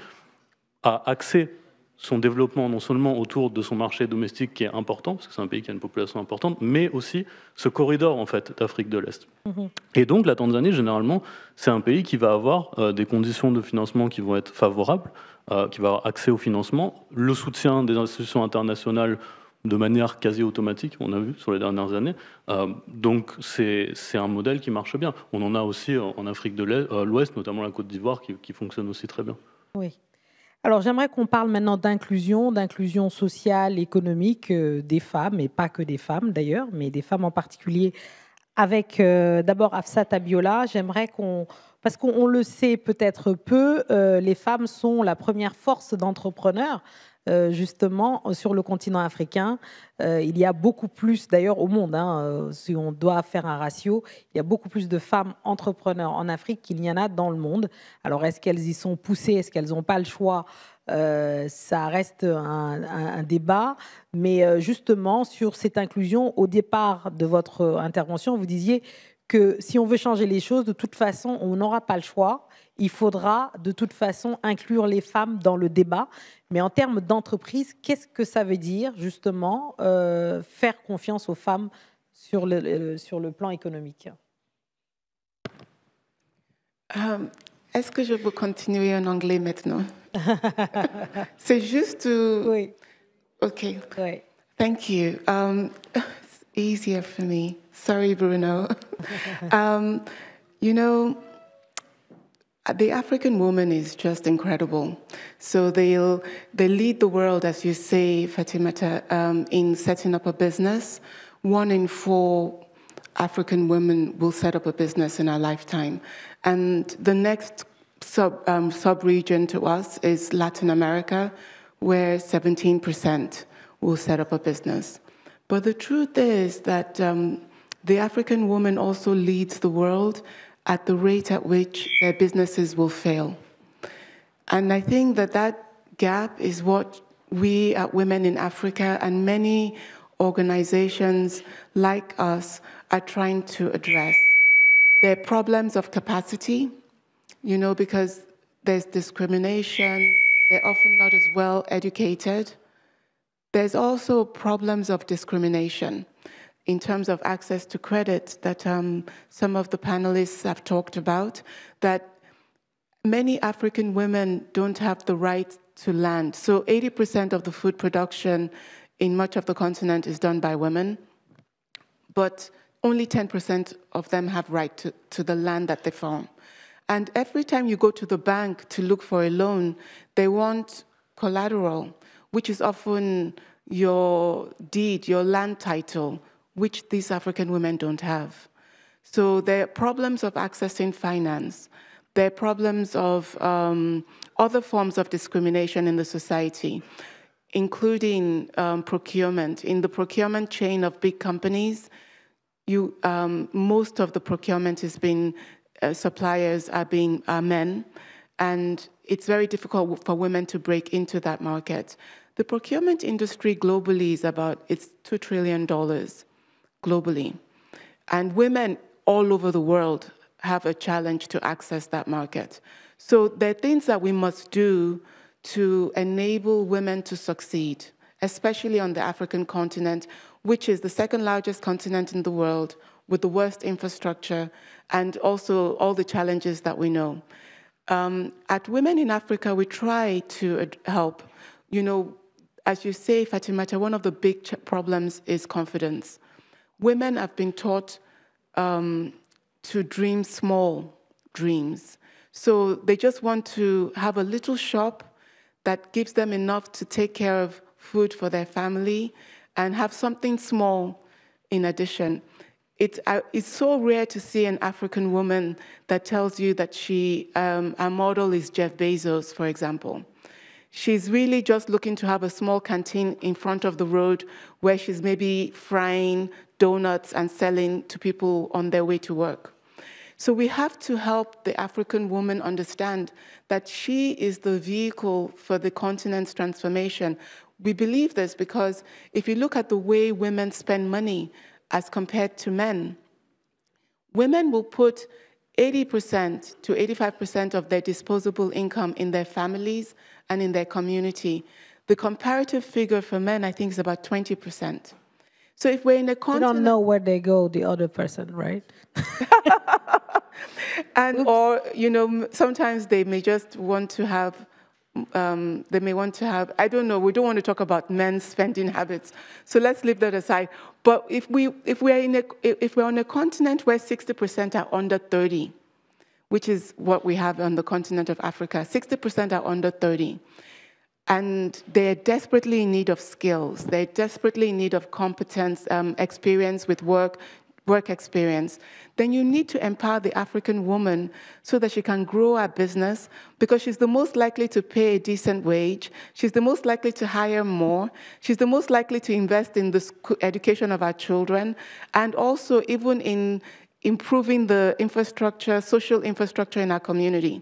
a accès son développement non seulement autour de son marché domestique qui est important, parce que c'est un pays qui a une population importante, mais aussi ce corridor en fait d'Afrique de l'Est. Mhm. Et donc la Tanzanie, généralement, c'est un pays qui va avoir euh, des conditions de financement qui vont être favorables, euh, qui va avoir accès au financement, le soutien des institutions internationales de manière quasi automatique, on a vu sur les dernières années. Euh, donc c'est un modèle qui marche bien. On en a aussi en Afrique de l'Ouest, notamment la Côte d'Ivoire, qui, qui fonctionne aussi très bien. Oui. Alors j'aimerais qu'on parle maintenant d'inclusion, d'inclusion sociale, économique euh, des femmes, et pas que des femmes d'ailleurs, mais des femmes en particulier, avec euh, d'abord Afsat Abiola. J'aimerais qu'on, parce qu'on le sait peut-être peu, euh, les femmes sont la première force d'entrepreneurs euh, justement, sur le continent africain, euh, il y a beaucoup plus, d'ailleurs au monde, hein, euh, si on doit faire un ratio, il y a beaucoup plus de femmes entrepreneurs en Afrique qu'il y en a dans le monde. Alors, est-ce qu'elles y sont poussées Est-ce qu'elles n'ont pas le choix ça reste un débat, mais justement sur cette inclusion, au départ de votre intervention, vous disiez que si on veut changer les choses, de toute façon, on n'aura pas le choix. Il faudra de toute façon inclure les femmes dans le débat. Mais en termes d'entreprise, qu'est-ce que ça veut dire justement euh, faire confiance aux femmes sur le, plan économique euh, Est-ce que je peux continuer en anglais maintenant C'est juste... Oui. OK. Thank you. Um, it's easier for me. Sorry, Bruno. um, you know, the African woman is just incredible. So they'll they lead the world, as you say, Fatimata, um, in setting up a business. One in four African women will set up a business in our lifetime, and the next sub um, sub region to us is Latin America, where 17 percent will set up a business. But the truth is that um, the African woman also leads the world at the rate at which their businesses will fail. And I think that that gap is what we at Women in Africa and many organizations like us are trying to address. There are problems of capacity, you know, because there's discrimination, they're often not as well educated. There's also problems of discrimination in terms of access to credit that um, some of the panelists have talked about, that many African women don't have the right to land. So 80% of the food production in much of the continent is done by women, but only 10% of them have right to, to the land that they farm. And every time you go to the bank to look for a loan, they want collateral, which is often your deed, your land title, which these African women don't have. So there are problems of accessing finance. There are problems of um, other forms of discrimination in the society, including um, procurement. In the procurement chain of big companies, you, um, most of the procurement is being, uh, suppliers are being are men, and it's very difficult for women to break into that market. The procurement industry globally is about, it's $2 trillion globally. And women all over the world have a challenge to access that market. So there are things that we must do to enable women to succeed, especially on the African continent, which is the second largest continent in the world with the worst infrastructure and also all the challenges that we know. Um, at Women in Africa, we try to help. You know, as you say, Fatimata, one of the big problems is confidence women have been taught um, to dream small dreams. So they just want to have a little shop that gives them enough to take care of food for their family and have something small in addition. It, uh, it's so rare to see an African woman that tells you that she, um, our model is Jeff Bezos, for example. She's really just looking to have a small canteen in front of the road where she's maybe frying donuts and selling to people on their way to work. So we have to help the African woman understand that she is the vehicle for the continent's transformation. We believe this because if you look at the way women spend money as compared to men, women will put 80% to 85% of their disposable income in their families and in their community. The comparative figure for men, I think, is about 20%. So if we're in a continent, you don't know where they go, the other person, right? and Oops. or you know, sometimes they may just want to have. Um, they may want to have. I don't know. We don't want to talk about men's spending habits, so let's leave that aside. But if we if we are in a if we're on a continent where 60% are under 30, which is what we have on the continent of Africa, 60% are under 30 and they're desperately in need of skills. They're desperately in need of competence, um, experience with work, work experience. Then you need to empower the African woman so that she can grow her business because she's the most likely to pay a decent wage. She's the most likely to hire more. She's the most likely to invest in the education of our children and also even in improving the infrastructure, social infrastructure in our community.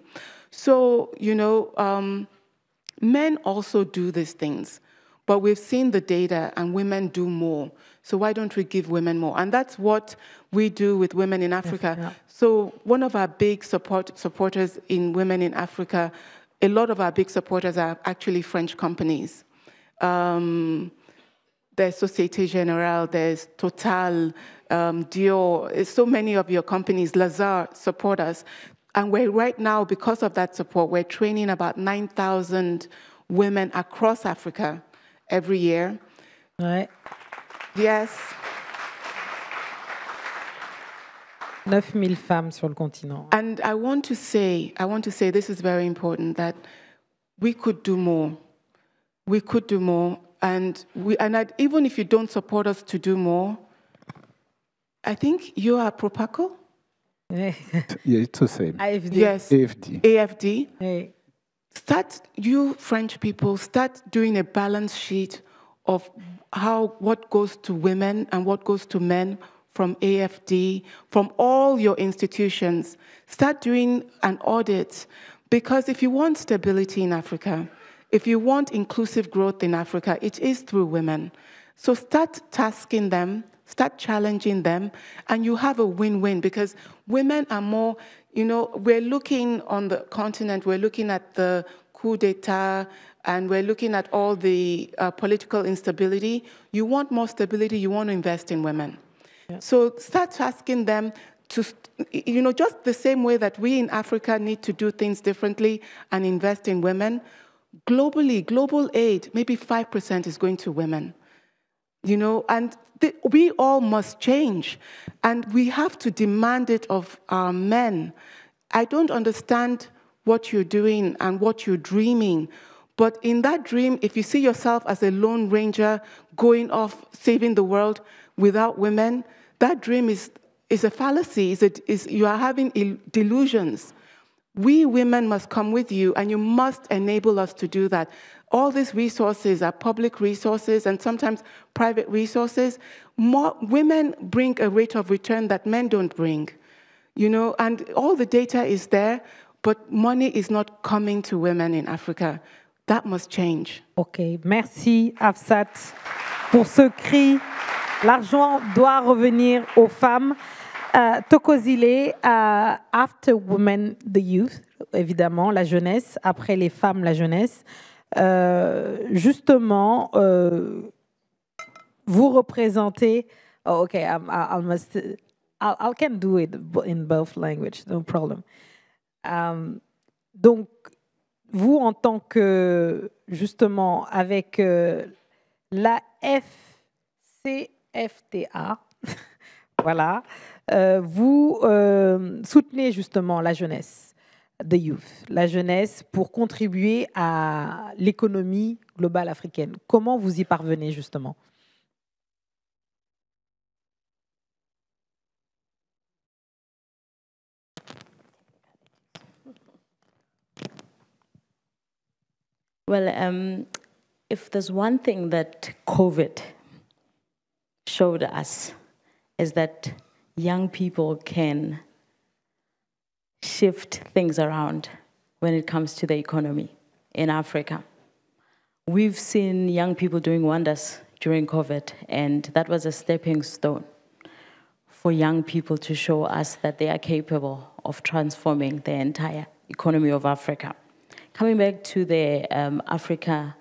So, you know. Um, Men also do these things, but we've seen the data and women do more. So why don't we give women more? And that's what we do with women in Africa. Yes, yeah. So one of our big support, supporters in women in Africa, a lot of our big supporters are actually French companies. Um, there's Societe Generale, there's Total, um, Dior, so many of your companies, Lazar, support us. And we're right now, because of that support, we're training about 9,000 women across Africa every year. Right? Yes. 9000 femmes sur le continent. And I want to say, I want to say this is very important that we could do more. We could do more and we and i even if you don't support us to do more, I think you are Propaco. yeah, it's the same. AFD. Yes. AFD. AFD. Hey. Start, you French people, start doing a balance sheet of how what goes to women and what goes to men from AFD, from all your institutions. Start doing an audit because if you want stability in Africa, if you want inclusive growth in Africa, it is through women. So start tasking them Start challenging them, and you have a win win because women are more, you know, we're looking on the continent, we're looking at the coup d'etat, and we're looking at all the uh, political instability. You want more stability, you want to invest in women. Yeah. So start asking them to, you know, just the same way that we in Africa need to do things differently and invest in women. Globally, global aid, maybe 5% is going to women. You know, and we all must change, and we have to demand it of our men. I don't understand what you're doing and what you're dreaming, but in that dream, if you see yourself as a lone ranger going off saving the world without women, that dream is, is a fallacy. Is it, is, you are having delusions. We women must come with you, and you must enable us to do that all these resources are public resources and sometimes private resources. More, women bring a rate of return that men don't bring, you know, and all the data is there, but money is not coming to women in Africa. That must change. Okay, merci Afsat pour ce cri. L'argent doit revenir aux femmes. Uh, Tokozile, uh, after women, the youth, évidemment, la jeunesse, après les femmes, la jeunesse. Euh, justement, euh, vous représentez. Oh, OK, okay, I, must. can do it in both languages, no problem. Um, donc, vous, en tant que, justement, avec euh, la FCFTA, voilà, vous soutenez justement la jeunesse the youth, la jeunesse, pour contribuer à l'économie globale africaine. Comment vous y parvenez justement Well, um, if there's one thing that COVID showed us is that young people can shift things around when it comes to the economy in Africa. We've seen young people doing wonders during COVID, and that was a stepping stone for young people to show us that they are capable of transforming the entire economy of Africa. Coming back to the um, Africa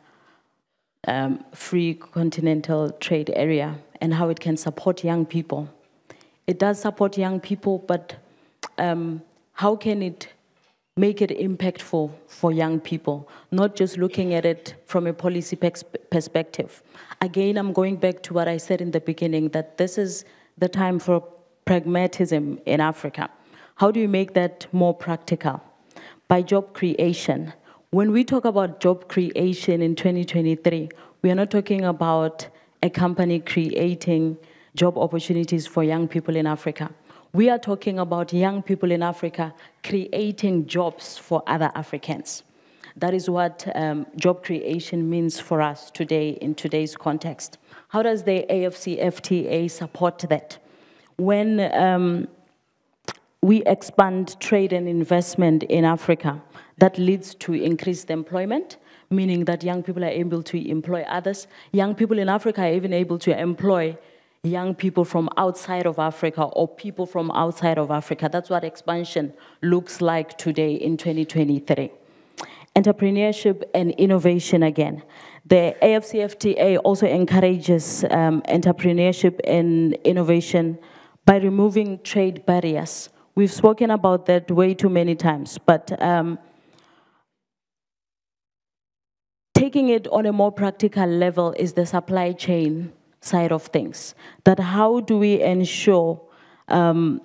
um, free continental trade area and how it can support young people. It does support young people, but um, how can it make it impactful for young people, not just looking at it from a policy perspective. Again, I'm going back to what I said in the beginning, that this is the time for pragmatism in Africa. How do you make that more practical? By job creation. When we talk about job creation in 2023, we are not talking about a company creating job opportunities for young people in Africa. We are talking about young people in Africa creating jobs for other Africans. That is what um, job creation means for us today in today's context. How does the AFC FTA support that? When um, we expand trade and investment in Africa, that leads to increased employment, meaning that young people are able to employ others. Young people in Africa are even able to employ young people from outside of Africa or people from outside of Africa. That's what expansion looks like today in 2023. Entrepreneurship and innovation again. The AFCFTA also encourages um, entrepreneurship and innovation by removing trade barriers. We've spoken about that way too many times, but um, taking it on a more practical level is the supply chain side of things. That how do we ensure um,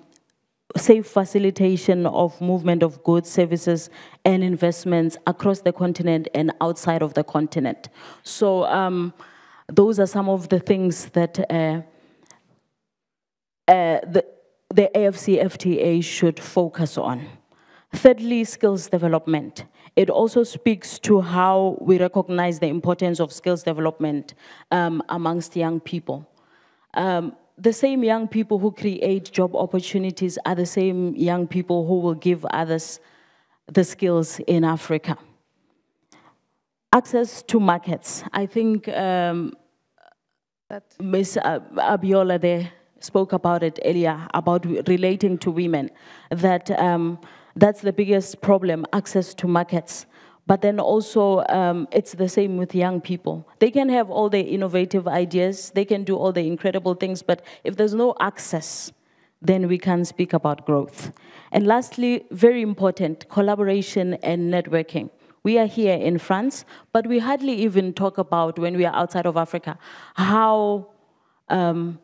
safe facilitation of movement of goods, services, and investments across the continent and outside of the continent. So um, those are some of the things that uh, uh, the, the AFCFTA should focus on. Thirdly, skills development. It also speaks to how we recognize the importance of skills development um, amongst young people. Um, the same young people who create job opportunities are the same young people who will give others the skills in Africa. Access to markets. I think um, Ms. Abiola there spoke about it earlier, about relating to women, that um, that's the biggest problem, access to markets. But then also, um, it's the same with young people. They can have all the innovative ideas, they can do all the incredible things, but if there's no access, then we can speak about growth. And lastly, very important, collaboration and networking. We are here in France, but we hardly even talk about when we are outside of Africa how um,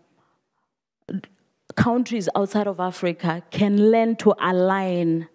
countries outside of Africa can learn to align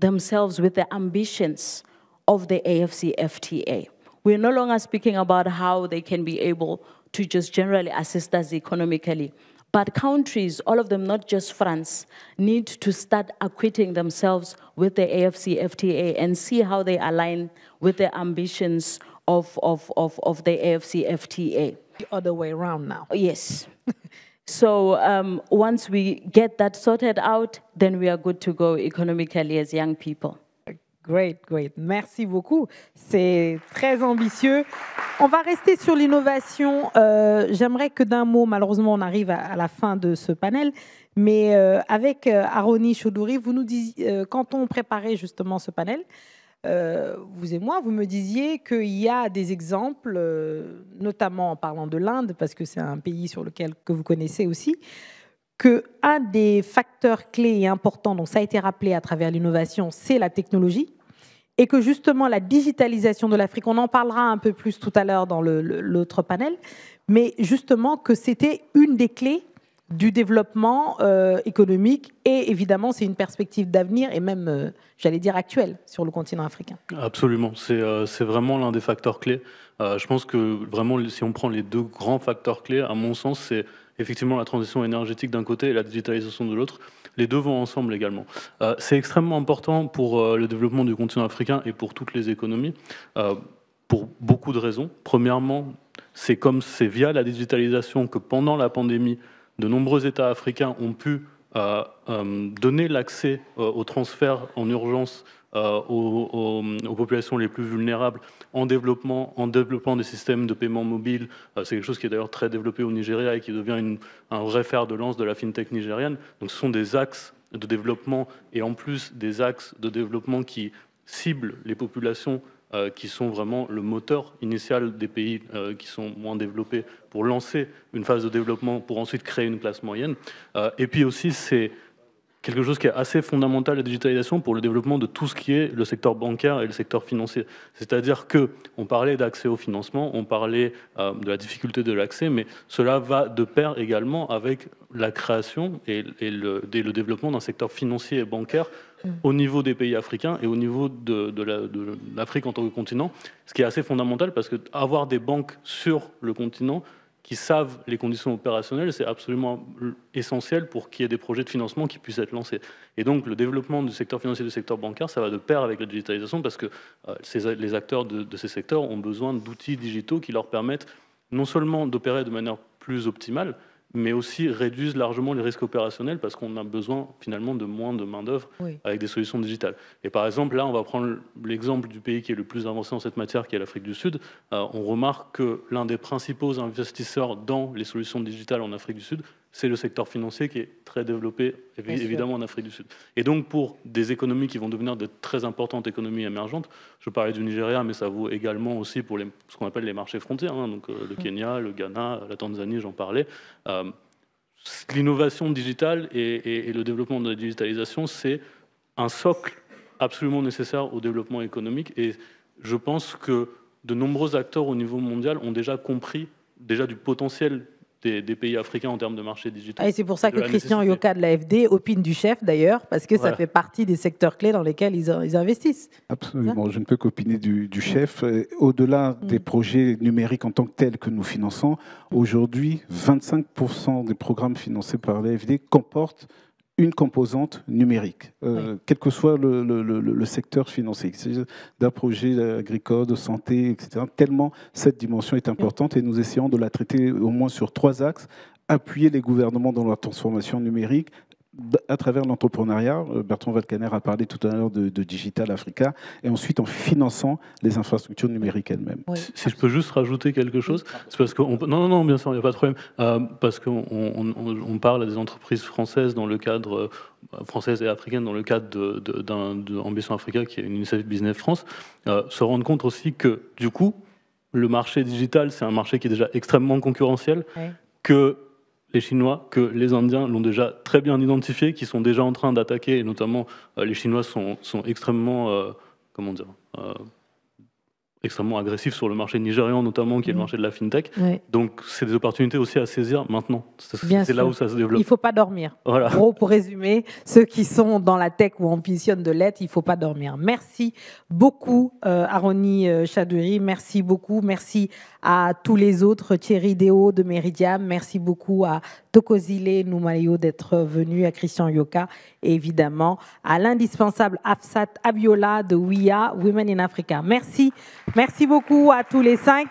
themselves with the ambitions of the AFC FTA. We're no longer speaking about how they can be able to just generally assist us economically. But countries, all of them, not just France, need to start acquitting themselves with the AFC FTA and see how they align with the ambitions of, of, of, of the AFC FTA. The other way around now. Yes. So um, once we get that sorted out, then we are good to go economically as young people. Great, great. Merci beaucoup. C'est très ambitieux. On va rester sur l'innovation. Euh, j'aimerais que d'un mot, malheureusement, on arrive à, la fin de ce panel, mais euh, avec euh, Aroni Choudhury, vous nous disiez, quand on préparait justement ce panel, euh, vous et moi, vous me disiez qu'il y a des exemples, euh, notamment en parlant de l'Inde, parce que c'est un pays sur lequel que vous connaissez aussi, que un des facteurs clés et importants dont ça a été rappelé à travers l'innovation, c'est la technologie, et que justement la digitalisation de l'Afrique, on en parlera un peu plus tout à l'heure dans l'autre panel, mais justement que c'était une des clés du développement euh, économique et évidemment c'est une perspective d'avenir et même euh, j'allais dire actuelle sur le continent africain. Absolument, c'est euh, vraiment l'un des facteurs clés. je pense que vraiment si on prend les deux grands facteurs clés, à mon sens c'est effectivement la transition énergétique d'un côté et la digitalisation de l'autre. Les deux vont ensemble également. c'est extrêmement important pour le développement du continent africain et pour toutes les économies pour beaucoup de raisons. Premièrement, c'est comme c'est via la digitalisation que pendant la pandémie, de nombreux États africains ont pu euh, euh, donner l'accès euh, aux transferts en urgence aux, populations les plus vulnérables en, développement, en développant des systèmes de paiement mobile. c'est quelque chose qui est d'ailleurs très développé au Nigeria et qui devient un vrai de lance de la fintech nigérienne. Donc ce sont des axes de développement et en plus des axes de développement qui ciblent les populations euh, qui sont vraiment le moteur initial des pays euh, qui sont moins développés pour lancer une phase de développement, pour ensuite créer une classe moyenne. Euh, et puis aussi, c'est quelque chose qui est assez fondamental, la digitalisation, pour le développement de tout ce qui est le secteur bancaire et le secteur financier. C'est-à-dire qu'on parlait d'accès au financement, on parlait de la difficulté de l'accès, mais cela va de pair également avec la création et le développement d'un secteur financier et bancaire Mm. au niveau des pays africains et au niveau de, l'Afrique en tant que continent, ce qui est assez fondamental parce qu'avoir des banques sur le continent qui savent les conditions opérationnelles, c'est absolument essentiel pour qu'il y ait des projets de financement qui puissent être lancés. Et donc le développement du secteur financier du secteur bancaire, ça va de pair avec la digitalisation parce que euh, les acteurs de ces secteurs ont besoin d'outils digitaux qui leur permettent non seulement d'opérer de manière plus optimale, mais aussi réduisent largement les risques opérationnels parce qu'on a besoin finalement de moins de main-d'œuvre avec des solutions digitales. Et par exemple, là, on va prendre l'exemple du pays qui est le plus avancé en cette matière, qui est l'Afrique du Sud. Euh, on remarque que l'un des principaux investisseurs dans les solutions digitales en Afrique du Sud, c'est le secteur financier qui est très développé, évidemment, en Afrique du Sud. Et donc, pour des économies qui vont devenir de très importantes économies émergentes, je parlais du Nigeria, mais ça vaut également aussi pour ce qu'on appelle les marchés frontières, hein, donc euh, le mm. Kenya, le Ghana, la Tanzanie, j'en parlais. Euh, l'innovation digitale et, et le développement de la digitalisation, c'est un socle absolument nécessaire au développement économique. Et je pense que de nombreux acteurs au niveau mondial ont déjà compris déjà du potentiel des, pays africains en termes de marché digital. et c'est pour ça que Christian Yoka de l'AFD opine du chef d'ailleurs, parce que ça fait partie des secteurs clés dans lesquels ils, investissent. Absolument, je ne peux qu'opiner du, chef. Euh, au-delà mm. des projets numériques en tant que tels que nous finançons, aujourd'hui, 25% des programmes financés par l'AFD comportent une composante numérique, euh, quel que soit le, le secteur financier, d'un projet agricole, de santé, etc. Tellement cette dimension est importante et nous essayons de la traiter au moins sur trois axes appuyer les gouvernements dans leur transformation numérique, bah, à travers l'entrepreneuriat, euh, Bertrand Valcaner a parlé tout à l'heure de, Digital Africa, et ensuite en finançant les infrastructures numériques elles-mêmes. Si je peux juste rajouter quelque chose, c'est parce que non, non, non, bien sûr, il n'y a pas de problème, euh, parce qu'on on, parle à des entreprises françaises dans le cadre euh, française et africaines dans le cadre d'Ambition Africa, qui est une initiative Business France, se rendent compte aussi que du coup, le marché digital, c'est un marché qui est déjà extrêmement concurrentiel, que les Chinois que les Indiens l'ont déjà très bien identifié, qui sont déjà en train d'attaquer, et notamment euh, les Chinois sont, sont extrêmement, euh, comment dire, euh, extrêmement agressif sur le marché nigérian notamment, qui est le marché de la fintech. Donc c'est des opportunités aussi à saisir maintenant. C'est là où ça se développe. Il ne faut pas dormir. Voilà. Gros, pour résumer, ceux qui sont dans la tech ou ambitionnent de l'être, il ne faut pas dormir. Merci beaucoup, euh, Aroni euh, Chadouri. Merci beaucoup. Merci à tous les autres, Thierry Déo de Meridiam. Merci beaucoup à Tokozile Noumayo d'être venu, à Christian Yoka et évidemment à l'indispensable Afsat Abiola de WIA, Women in Africa. Merci. Merci beaucoup à tous les cinq.